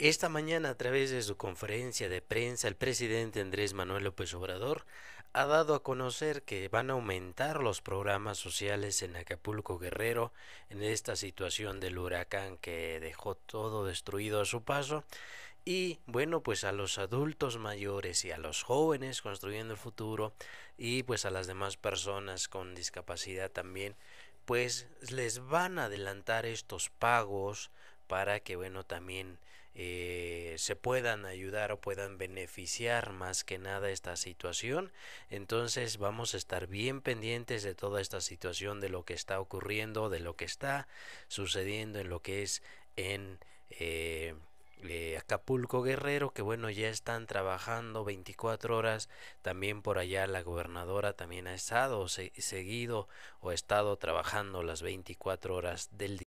Esta mañana, a través de su conferencia de prensa, el presidente Andrés Manuel López Obrador ha dado a conocer que van a aumentar los programas sociales en Acapulco Guerrero en esta situación del huracán que dejó todo destruido a su paso. Y bueno, pues a los adultos mayores y a los jóvenes construyendo el futuro y pues a las demás personas con discapacidad también, pues les van a adelantar estos pagos para que bueno también eh, se puedan ayudar o puedan beneficiar más que nada esta situación entonces vamos a estar bien pendientes de toda esta situación de lo que está ocurriendo de lo que está sucediendo en lo que es en eh, eh, Acapulco Guerrero, que bueno, ya están trabajando 24 horas. También por allá la gobernadora también ha estado seguido o ha estado trabajando las 24 horas del día.